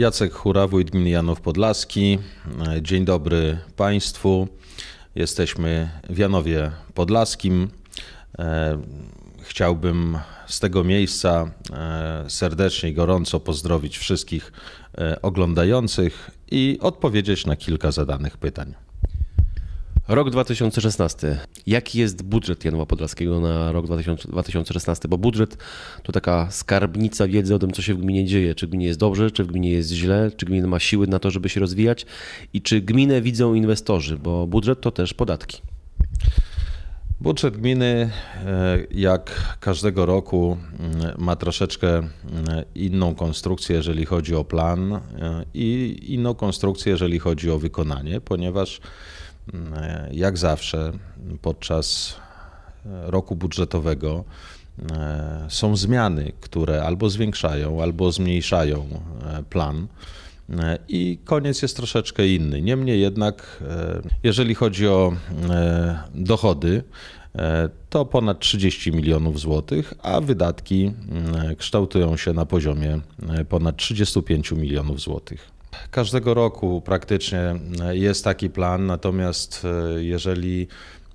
Jacek Chura, wójt gminy Janów Podlaski. E, dzień dobry Państwu. Jesteśmy w Janowie Podlaskim. E, chciałbym z tego miejsca e, serdecznie i gorąco pozdrowić wszystkich oglądających i odpowiedzieć na kilka zadanych pytań. Rok 2016. Jaki jest budżet Janowa Podlaskiego na rok 2016? Bo budżet to taka skarbnica wiedzy o tym, co się w gminie dzieje. Czy gminie jest dobrze, czy w gminie jest źle, czy gmina ma siły na to, żeby się rozwijać i czy gminę widzą inwestorzy, bo budżet to też podatki. Budżet gminy, e, jak każdego roku, mm, ma troszeczkę mm, inną konstrukcję, jeżeli chodzi o plan, e, i inną konstrukcję, jeżeli chodzi o wykonanie, ponieważ E, jak zawsze podczas e, roku budżetowego e, są zmiany, które albo zwiększają, albo zmniejszają plan. I koniec jest troszeczkę inny. Niemniej jednak, jeżeli chodzi o dochody, to ponad 30 milionów złotych, a wydatki mm, kształtują się na poziomie ponad 35 milionów złotych. Każdego roku praktycznie e, jest taki plan, natomiast e, jeżeli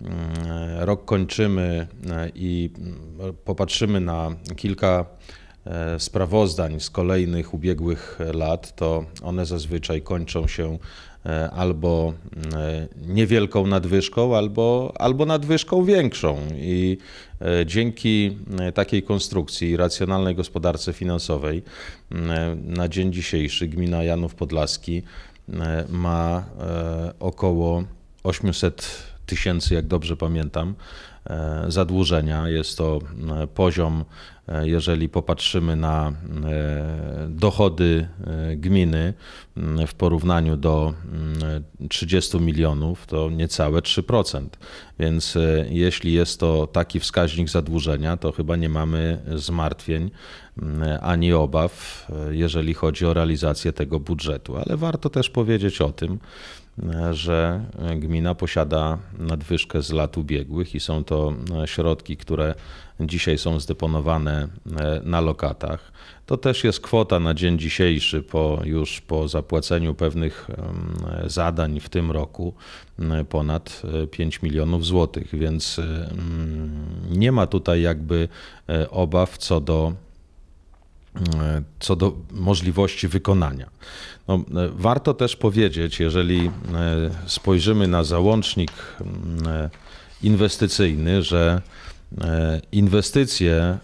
mm, e, rok kończymy i mm, popatrzymy na kilka E, sprawozdań z kolejnych ubiegłych lat, to one zazwyczaj kończą się e, albo e, niewielką nadwyżką, albo, albo nadwyżką większą. I dzięki takiej konstrukcji racjonalnej gospodarce finansowej na dzień dzisiejszy gmina Janów Podlaski ma około 800 tysięcy, jak dobrze pamiętam, E, zadłużenia. Jest to e, poziom, e, jeżeli popatrzymy na dochody gminy w porównaniu do 30 milionów, to niecałe 3%. Więc jeśli jest to taki wskaźnik zadłużenia, to chyba nie mamy zmartwień ani obaw, jeżeli chodzi o realizację tego budżetu. Ale warto też powiedzieć o tym, że gmina posiada nadwyżkę z lat ubiegłych i są to e, środki, które dzisiaj są zdeponowane e, na lokatach. To też jest kwota na dzień dzisiejszy, po, już po zapłaceniu pewnych zadań w tym roku, ponad 5 e, milionów złotych, więc nie ma tutaj jakby obaw co do co do możliwości wykonania. No, warto też powiedzieć, jeżeli e, spojrzymy na załącznik e, inwestycyjny, że e, inwestycje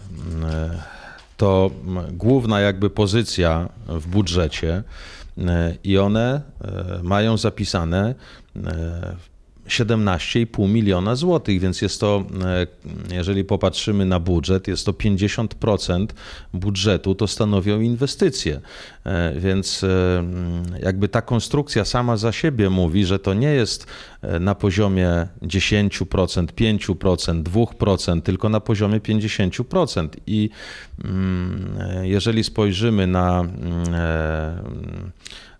to główna jakby pozycja w budżecie i one mają zapisane 17,5 miliona złotych, więc jest to, e, jeżeli popatrzymy na budżet, jest to 50% budżetu, to stanowią inwestycje. E, więc e, jakby ta konstrukcja sama za siebie mówi, że to nie jest na poziomie 10%, 5%, 2%, tylko na poziomie 50%. I jeżeli spojrzymy na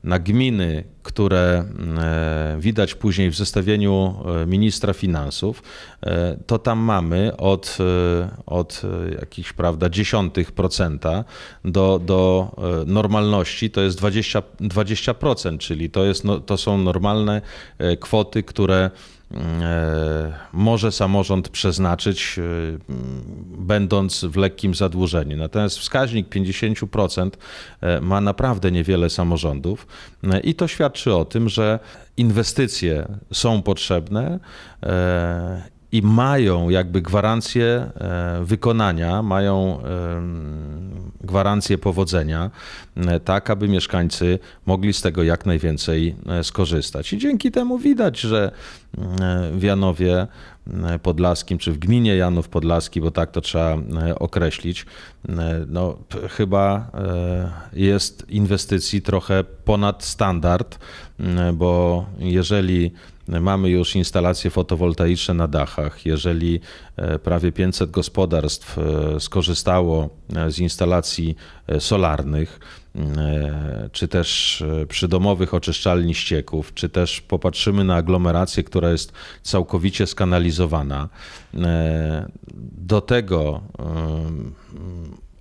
na gminy, które e, widać później w zestawieniu e, ministra finansów, e, to tam mamy od, od jakichś prawda, dziesiątych procenta do, do normalności to jest 20, 20% czyli to, jest, no, to są normalne kwoty, które E, może samorząd przeznaczyć, e, będąc w lekkim zadłużeniu. Natomiast wskaźnik 50% e, ma naprawdę niewiele samorządów i to świadczy o tym, że inwestycje są potrzebne i mają jakby gwarancję e, wykonania, mają gwarancję powodzenia, e, tak aby mieszkańcy mogli z tego jak najwięcej e, skorzystać. I dzięki temu widać, że w Janowie Podlaskim, czy w gminie Janów Podlaski, bo tak to trzeba określić, no, chyba jest inwestycji trochę ponad standard, bo jeżeli Mamy już instalacje fotowoltaiczne na dachach. Jeżeli e, prawie 500 gospodarstw e, skorzystało e, z instalacji solarnych, czy też przydomowych oczyszczalni ścieków, czy też popatrzymy na aglomerację, która jest całkowicie skanalizowana. Do tego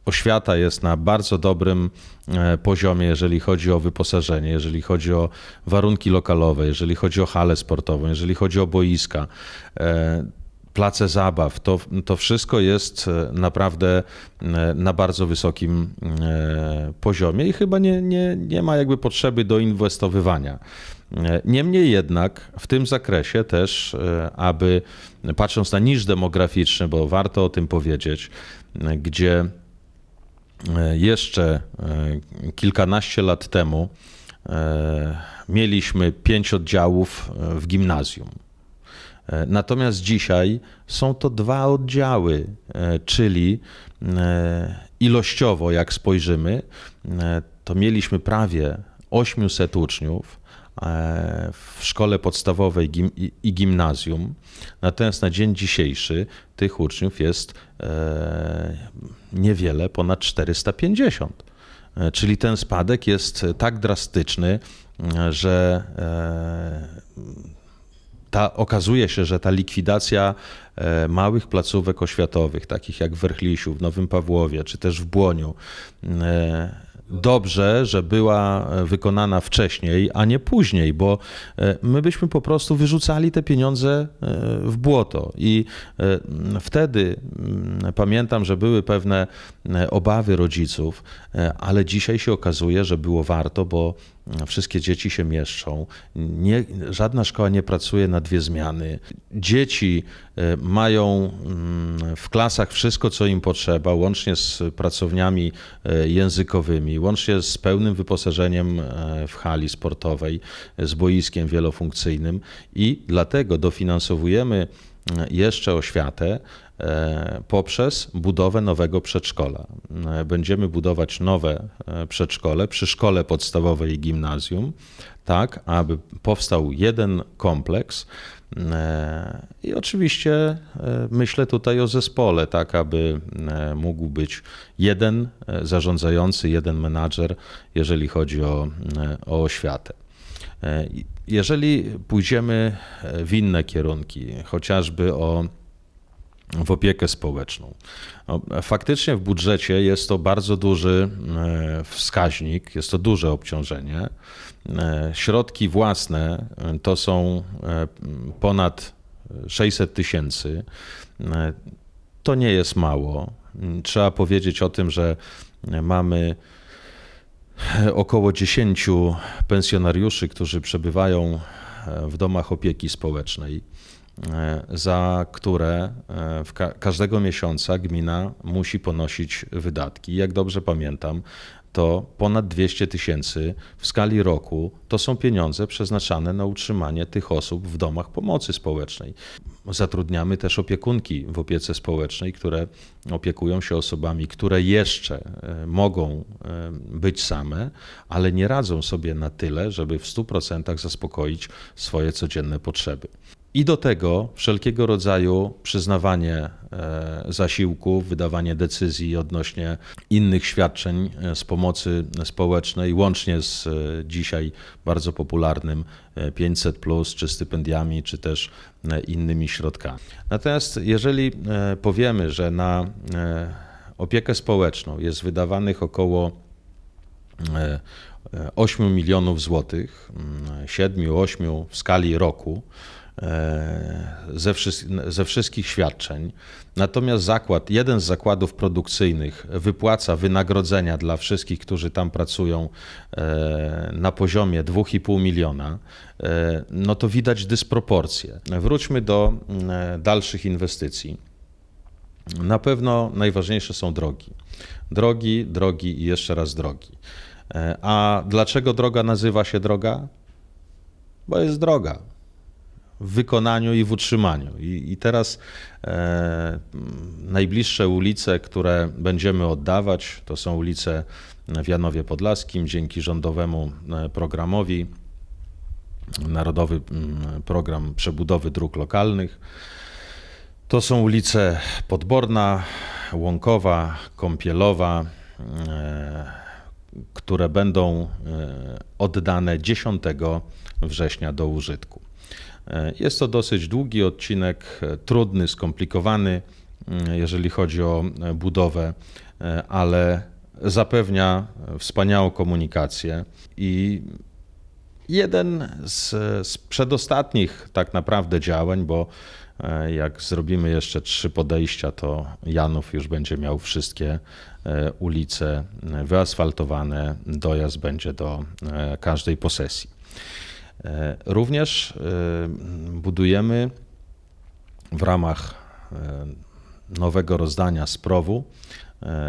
oświata jest na bardzo dobrym e, poziomie, jeżeli chodzi o wyposażenie, jeżeli chodzi o warunki lokalowe, jeżeli chodzi o halę sportową, jeżeli chodzi o boiska e, place zabaw, to, to wszystko jest e, naprawdę na bardzo wysokim poziomie i chyba nie, nie, nie ma jakby potrzeby do inwestowywania. Niemniej jednak w tym zakresie też, aby patrząc na niż demograficzny, bo warto o tym powiedzieć, gdzie E, jeszcze e, kilkanaście lat temu e, mieliśmy pięć oddziałów w gimnazjum. Natomiast dzisiaj są to dwa oddziały, czyli ilościowo, jak spojrzymy, to mieliśmy prawie 800 uczniów, E, w szkole podstawowej i gimnazjum. Natomiast na dzień dzisiejszy tych uczniów jest e, niewiele, ponad 450. E, czyli ten spadek jest tak drastyczny, że ta, okazuje się, że ta likwidacja małych placówek oświatowych, takich jak w Werchlisiu, w Nowym Pawłowie, czy też w Błoniu, dobrze, że była e, wykonana wcześniej, a nie później, bo e, my byśmy po prostu wyrzucali te pieniądze e, w błoto. I wtedy pamiętam, że były pewne obawy rodziców, ale dzisiaj się okazuje, że było warto, bo wszystkie dzieci się mieszczą, nie, żadna szkoła nie pracuje na dwie zmiany. Dzieci e, mają mm, w klasach wszystko, co im potrzeba, łącznie z pracowniami e, językowymi, łącznie z pełnym wyposażeniem e, w hali sportowej, z boiskiem wielofunkcyjnym i dlatego dofinansowujemy jeszcze oświatę, E, poprzez budowę nowego przedszkola. E, będziemy budować nowe e, przedszkole przy szkole podstawowej i gimnazjum, tak aby powstał jeden kompleks. I oczywiście myślę tutaj o zespole, tak aby mógł być jeden zarządzający, jeden menadżer, jeżeli chodzi o, o oświatę. Jeżeli pójdziemy w inne kierunki, chociażby o w opiekę społeczną. No, faktycznie w budżecie jest to bardzo duży e, wskaźnik, jest to duże obciążenie. E, środki własne e, to są ponad 600 tysięcy. To nie jest mało. Mm, trzeba powiedzieć o tym, że mamy około 10 pensjonariuszy, którzy przebywają w domach opieki społecznej. E, za które e, ka każdego miesiąca gmina musi ponosić wydatki. Jak dobrze pamiętam, to ponad 200 tysięcy w skali roku to są pieniądze przeznaczane na utrzymanie tych osób w domach pomocy społecznej. Zatrudniamy też opiekunki w opiece społecznej, które opiekują się osobami, które jeszcze e, mogą być same, ale nie radzą sobie na tyle, żeby w 100% zaspokoić swoje codzienne potrzeby. I do tego wszelkiego rodzaju przyznawanie e, zasiłków, wydawanie decyzji odnośnie innych świadczeń e, z pomocy społecznej, łącznie z e, dzisiaj bardzo popularnym 500, czy stypendiami, czy też innymi środkami. Natomiast jeżeli powiemy, że na opiekę społeczną jest wydawanych około 8 milionów złotych, 7-8 mm, w skali roku, E, ze, ze wszystkich świadczeń. Natomiast zakład, jeden z zakładów produkcyjnych wypłaca wynagrodzenia dla wszystkich, którzy tam pracują e, na poziomie 2,5 miliona, e, no to widać dysproporcje. Wróćmy do mm, dalszych inwestycji. Na pewno najważniejsze są drogi. Drogi, drogi i jeszcze raz drogi. A dlaczego droga nazywa się droga? Bo jest droga w wykonaniu i w utrzymaniu. I, i teraz e, najbliższe ulice, które będziemy oddawać, to są ulice w Janowie Podlaskim dzięki rządowemu e, programowi. Narodowy Program Przebudowy Dróg Lokalnych. To są ulice Podborna, Łąkowa, Kąpielowa, e, które będą e, oddane 10 września do użytku. E, jest to dosyć długi odcinek, e, trudny, skomplikowany, mm, jeżeli chodzi o e, budowę, ale zapewnia wspaniałą komunikację i jeden z, z przedostatnich tak naprawdę działań, bo jak zrobimy jeszcze trzy podejścia, to Janów już będzie miał wszystkie ulice wyasfaltowane, dojazd będzie do każdej posesji. E, również e, budujemy w ramach e, nowego rozdania Sprowu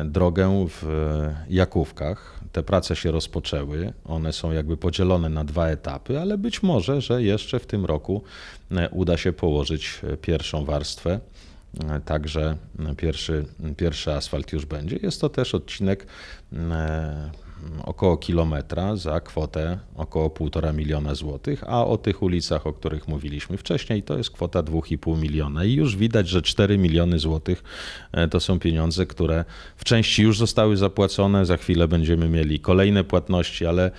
drogę w Jakówkach. Te prace się rozpoczęły. One są jakby podzielone na dwa etapy, ale być może, że jeszcze w tym roku uda się położyć pierwszą warstwę. Także pierwszy, pierwszy asfalt już będzie. Jest to też odcinek około kilometra za kwotę około 1,5 miliona złotych, a o tych ulicach, o których mówiliśmy wcześniej, to jest kwota 2,5 miliona. I już widać, że 4 miliony złotych e, to są pieniądze, które w części już zostały zapłacone, za chwilę będziemy mieli kolejne płatności, ale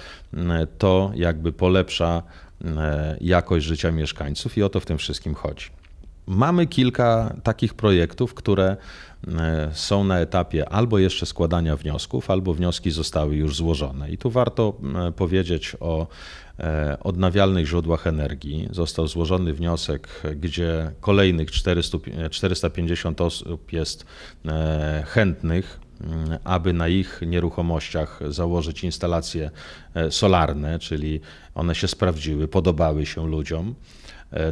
to jakby polepsza e, jakość życia mieszkańców i o to w tym wszystkim chodzi. Mamy kilka takich projektów, które e, są na etapie albo jeszcze składania wniosków, albo wnioski zostały już złożone. I tu warto powiedzieć o e, odnawialnych źródłach energii. Został złożony wniosek, gdzie kolejnych 450 e, osób jest chętnych mm, aby na ich nieruchomościach założyć instalacje solarne, czyli one się sprawdziły, podobały się ludziom.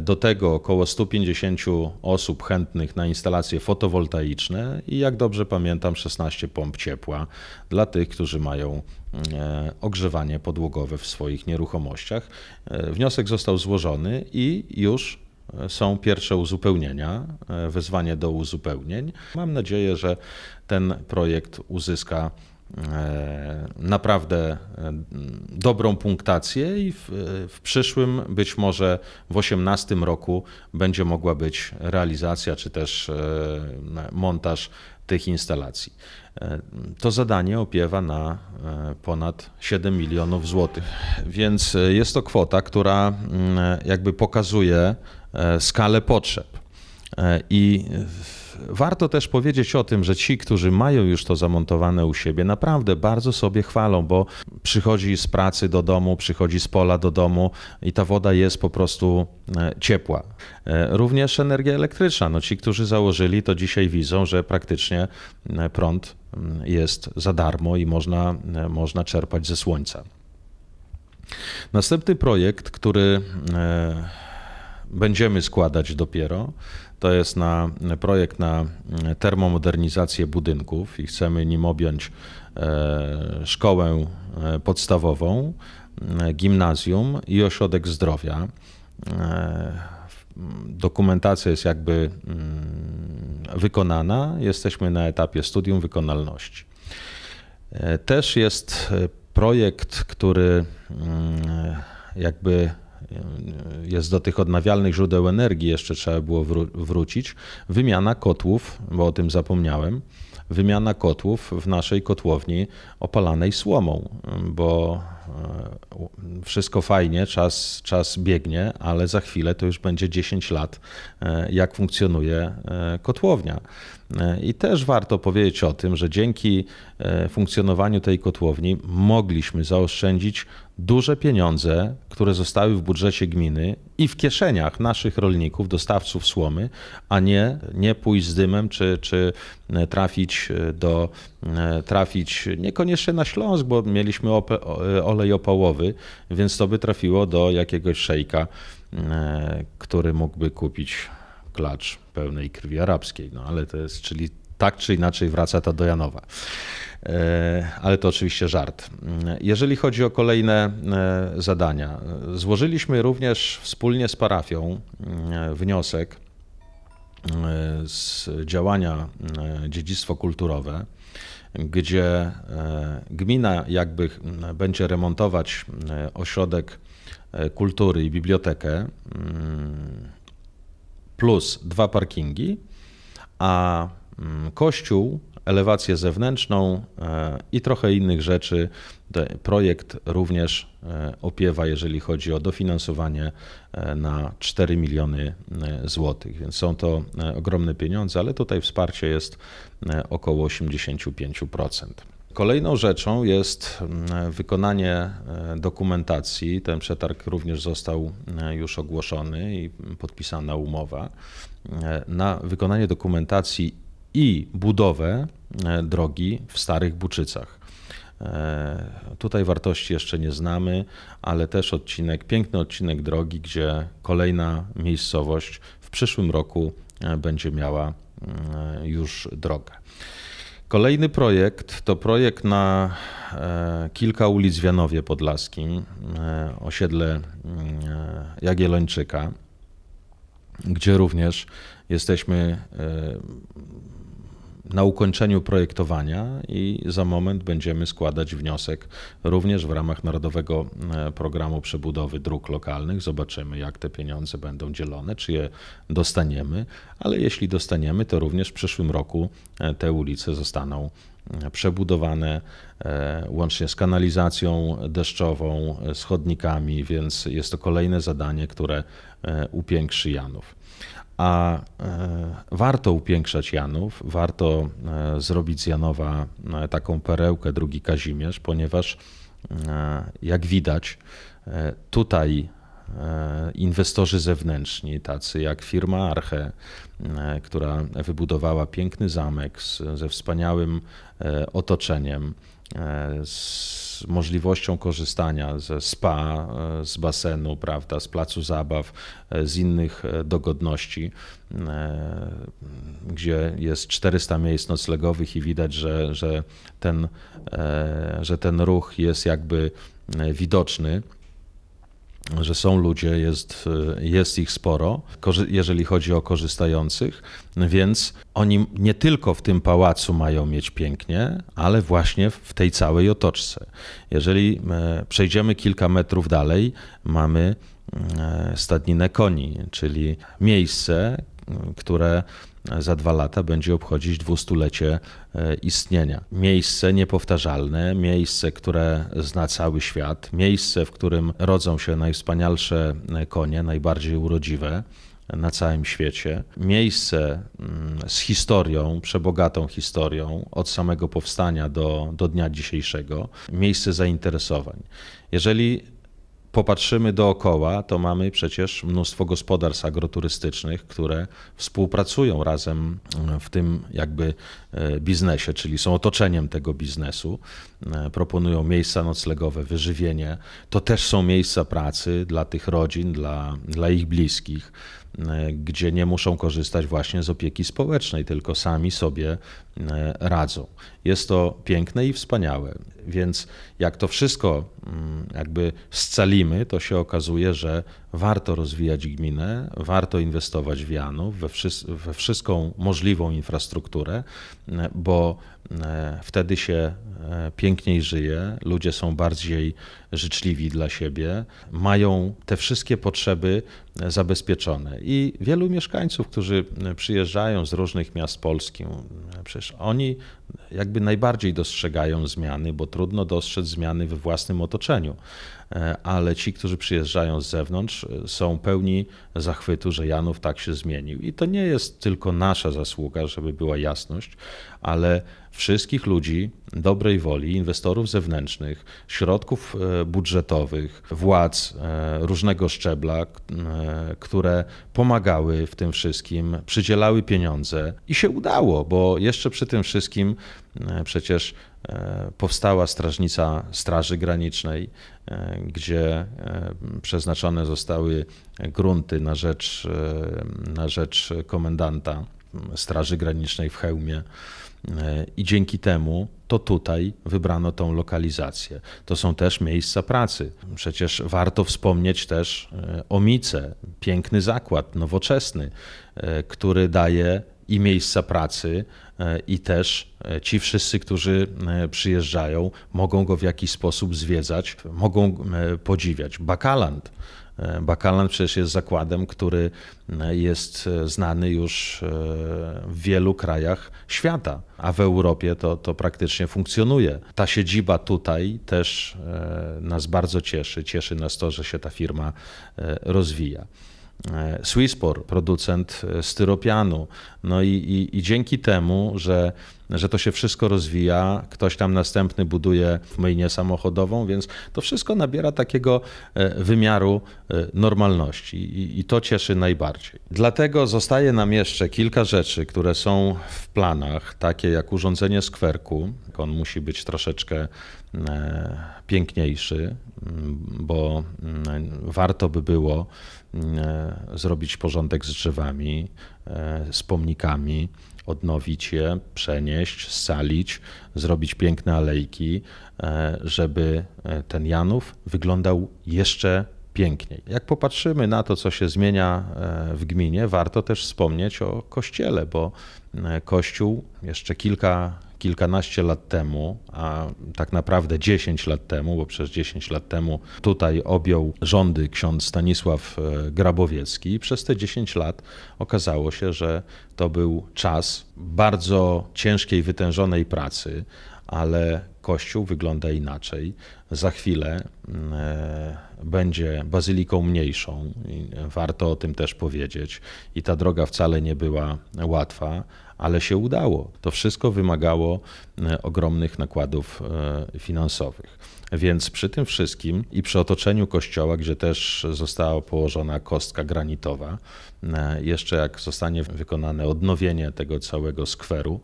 Do tego około 150 osób chętnych na instalacje fotowoltaiczne i jak dobrze pamiętam 16 pomp ciepła dla tych, którzy mają mm, e, ogrzewanie podłogowe w swoich nieruchomościach. E, wniosek został złożony i już e, są pierwsze uzupełnienia, wezwanie do uzupełnień. Mam nadzieję, że ten projekt uzyska E, naprawdę e, dobrą punktację i w, e, w, przyszłym, być może w 18 roku, będzie mogła być realizacja czy też montaż tych instalacji. To zadanie opiewa na ponad 7 milionów złotych, więc jest to kwota, która mm, jakby pokazuje skalę potrzeb. E, I warto też powiedzieć o tym, że ci, którzy mają już to zamontowane u siebie, naprawdę bardzo sobie chwalą, bo przychodzi z pracy do domu, przychodzi z pola do domu i ta woda jest po prostu e, ciepła. E, również energia elektryczna. No, ci, którzy założyli, to dzisiaj widzą, że praktycznie prąd mm, jest za darmo i można, można czerpać ze słońca. Następny projekt, który będziemy składać dopiero, to jest na projekt na e, termomodernizację budynków i chcemy nim objąć e, szkołę e, podstawową, gimnazjum i ośrodek zdrowia. Dokumentacja jest jakby mm, wykonana, jesteśmy na etapie studium wykonalności. Też jest projekt, który mm, jakby jest do tych odnawialnych źródeł energii, jeszcze trzeba było wrócić. Wymiana kotłów, bo o tym zapomniałem wymiana kotłów w naszej kotłowni opalanej słomą, bo E, wszystko fajnie, czas, czas biegnie, ale za chwilę to już będzie 10 lat, e, jak funkcjonuje e, kotłownia. I też warto powiedzieć o tym, że dzięki funkcjonowaniu tej kotłowni mogliśmy zaoszczędzić duże pieniądze, które zostały w budżecie gminy i w kieszeniach naszych rolników, dostawców słomy, a nie, nie pójść z dymem czy, czy trafić do E, trafić niekoniecznie na Śląsk, bo mieliśmy e, olej opałowy, więc to by trafiło do jakiegoś szejka, e, który mógłby kupić klacz pełnej krwi arabskiej. No ale to jest, czyli tak czy inaczej wraca ta do Janowa. Ale to oczywiście żart. Jeżeli chodzi o kolejne zadania, złożyliśmy również wspólnie z parafią wniosek E, z działania e, dziedzictwo kulturowe, gdzie e, gmina jakby będzie remontować ośrodek kultury i bibliotekę plus dwa parkingi, a kościół elewację zewnętrzną e, i trochę innych rzeczy. Projekt również e, opiewa, jeżeli chodzi o dofinansowanie e, na 4 miliony złotych, więc są to ogromne pieniądze, ale tutaj wsparcie jest około 85%. Kolejną rzeczą jest mm, wykonanie dokumentacji. Ten przetarg również został już ogłoszony i podpisana umowa na wykonanie dokumentacji i budowę e, drogi w Starych Buczycach. E, tutaj wartości jeszcze nie znamy, ale też odcinek, piękny odcinek drogi, gdzie kolejna miejscowość w przyszłym roku e, będzie miała już drogę. Kolejny projekt to projekt na kilka ulic w Janowie Podlaskim, osiedle mm, Jagiellończyka gdzie również jesteśmy e, na ukończeniu projektowania i za moment będziemy składać wniosek również w ramach Narodowego e, Programu Przebudowy Dróg Lokalnych. Zobaczymy, jak te pieniądze będą dzielone, czy je dostaniemy, ale jeśli dostaniemy, to również w przyszłym roku e, te ulice zostaną przebudowane e, łącznie z kanalizacją deszczową, e, schodnikami, więc jest to kolejne zadanie, które e, upiększy Janów. A warto upiększać Janów, warto zrobić z Janowa taką perełkę, drugi Kazimierz, ponieważ jak widać, tutaj E, inwestorzy zewnętrzni, tacy jak firma Arche, e, która wybudowała piękny zamek z, ze wspaniałym e, otoczeniem, z możliwością korzystania ze spa, z basenu, prawda, z placu zabaw, z innych dogodności, gdzie jest 400 miejsc noclegowych i widać, że, że, ten, że ten ruch jest jakby widoczny że są ludzie, jest, e, jest ich sporo, jeżeli chodzi o korzystających, więc oni nie tylko w tym pałacu mają mieć pięknie, ale właśnie w tej całej otoczce. Jeżeli e, przejdziemy kilka metrów dalej, mamy e, stadninę koni, czyli miejsce, które za dwa lata będzie obchodzić dwustulecie e, istnienia. Miejsce niepowtarzalne, miejsce, które zna cały świat, miejsce, w którym rodzą się najwspanialsze e, konie, najbardziej urodziwe na całym świecie. Miejsce mm, z historią, przebogatą historią od samego powstania do, do dnia dzisiejszego, miejsce zainteresowań. Jeżeli popatrzymy dookoła, to mamy przecież mnóstwo gospodarstw agroturystycznych, które współpracują razem e, w tym jakby e, biznesie, czyli są otoczeniem tego biznesu, e, proponują miejsca noclegowe, wyżywienie. To też są miejsca pracy dla tych rodzin, dla, dla ich bliskich gdzie nie muszą korzystać właśnie z opieki społecznej, tylko sami sobie radzą. Jest to piękne i wspaniałe. Więc jak to wszystko mm, jakby scalimy, to się okazuje, że warto rozwijać gminę, warto inwestować w Janów, we, wszy- we wszystką możliwą infrastrukturę, mm, bo mm, e, wtedy się e, piękniej żyje, ludzie są bardziej życzliwi dla siebie, mają te wszystkie potrzeby e, zabezpieczone. I wielu mieszkańców, którzy e, przyjeżdżają z różnych miast Polski, e, przecież oni jakby najbardziej dostrzegają zmiany, bo trudno dostrzec zmiany we własnym otoczeniu. E, ale ci, którzy przyjeżdżają z zewnątrz, e, są pełni zachwytu, że Janów tak się zmienił. I to nie jest tylko nasza zasługa, żeby była jasność, ale wszystkich ludzi dobrej woli, inwestorów zewnętrznych, środków e, budżetowych, władz różnego szczebla, które pomagały w tym wszystkim, przydzielały pieniądze i się udało, bo jeszcze przy tym wszystkim przecież E, powstała strażnica Straży Granicznej, e, gdzie e, przeznaczone zostały grunty na rzecz, na rzecz komendanta Straży Granicznej w Hełmie. I dzięki temu to tutaj wybrano tą lokalizację. To są też miejsca pracy. Przecież warto wspomnieć też o Mice, piękny zakład, nowoczesny, który daje i miejsca pracy, e, i też e, ci wszyscy, którzy e, przyjeżdżają, mogą go w jakiś sposób zwiedzać, mogą podziwiać. Bakaland. Bakaland przecież jest zakładem, który jest znany już w wielu krajach świata, a w Europie to, to praktycznie funkcjonuje. Ta siedziba tutaj też nas bardzo cieszy. Cieszy nas to, że się ta firma rozwija. E, Swisspor, producent e, styropianu. No i, i, i dzięki temu, że że to się wszystko rozwija, ktoś tam następny buduje myjnię samochodową, więc to wszystko nabiera takiego e, wymiaru e, normalności i, i to cieszy najbardziej. Dlatego zostaje nam jeszcze kilka rzeczy, które są w planach, takie jak urządzenie skwerku. On musi być troszeczkę e, piękniejszy, mm, bo mm, warto by było mm, zrobić porządek z drzewami, z pomnikami, odnowić je, przenieść, salić, zrobić piękne alejki, e, żeby e, ten Janów wyglądał jeszcze piękniej. Jak popatrzymy na to, co się zmienia e, w gminie, warto też wspomnieć o kościele, bo kościół jeszcze kilka kilkanaście lat temu, a tak naprawdę 10 lat temu, bo przez 10 lat temu tutaj objął rządy ksiądz Stanisław e, Grabowiecki i przez te 10 lat okazało się, że to był czas bardzo ciężkiej, wytężonej pracy, ale Kościół wygląda inaczej. Za chwilę e, będzie bazyliką mniejszą, warto o tym też powiedzieć, i ta droga wcale nie była łatwa, ale się udało. To wszystko wymagało e, ogromnych nakładów e, finansowych. Więc przy tym wszystkim i przy otoczeniu kościoła, gdzie też została położona kostka granitowa, e, jeszcze jak zostanie wykonane odnowienie tego całego skweru,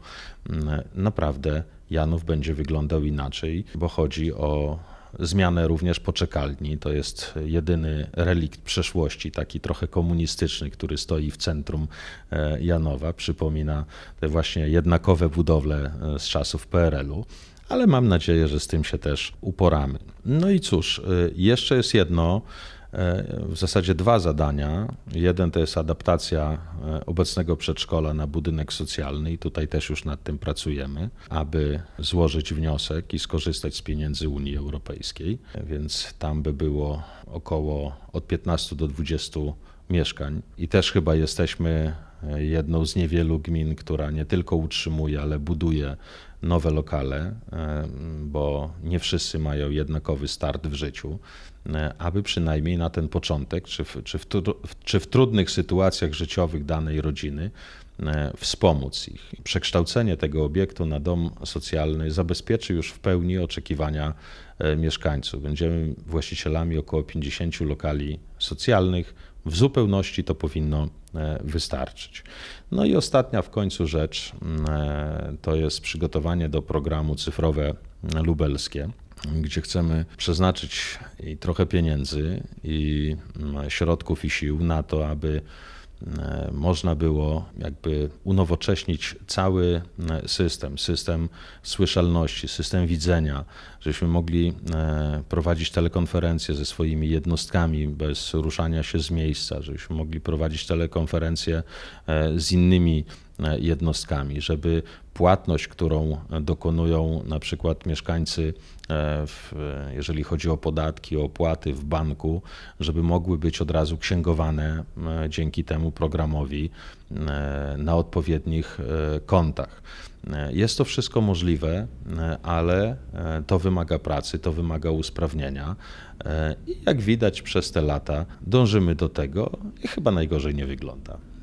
naprawdę Janów będzie wyglądał inaczej, bo chodzi o zmianę również poczekalni. To jest jedyny relikt przeszłości, taki trochę komunistyczny, który stoi w centrum e, Janowa. Przypomina te właśnie jednakowe budowle e, z czasów PRL-u ale mam nadzieję, że z tym się też uporamy. No i cóż, e, jeszcze jest jedno E, w zasadzie dwa zadania. Jeden to jest adaptacja e, obecnego przedszkola na budynek socjalny i tutaj też już nad tym pracujemy, aby złożyć wniosek i skorzystać z pieniędzy Unii Europejskiej, e, więc tam by było około od 15 do 20 mieszkań i też chyba jesteśmy jedną z niewielu gmin, która nie tylko utrzymuje, ale buduje nowe lokale, bo nie wszyscy mają jednakowy start w życiu, e, aby przynajmniej na ten początek, czy w, czy w, czy w trudnych sytuacjach życiowych danej rodziny, e, wspomóc ich. Przekształcenie tego obiektu na dom socjalny zabezpieczy już w pełni oczekiwania e, mieszkańców. Będziemy właścicielami około 50 lokali socjalnych. W zupełności to powinno E, wystarczyć. No i ostatnia w końcu rzecz e, to jest przygotowanie do programu cyfrowe lubelskie gdzie chcemy przeznaczyć trochę pieniędzy i mm, środków i sił na to, aby E, można było jakby unowocześnić cały e, system, system słyszalności, system widzenia, żeśmy mogli e, prowadzić telekonferencje ze swoimi jednostkami bez ruszania się z miejsca, żeśmy mogli prowadzić telekonferencje z innymi jednostkami, żeby płatność, którą dokonują na przykład mieszkańcy, e, w, jeżeli chodzi o podatki, o opłaty w banku, żeby mogły być od razu księgowane e, dzięki temu programowi e, na odpowiednich kontach. Jest to wszystko możliwe, ale to wymaga pracy, to wymaga usprawnienia. I jak widać przez te lata, dążymy do tego i chyba najgorzej nie wygląda.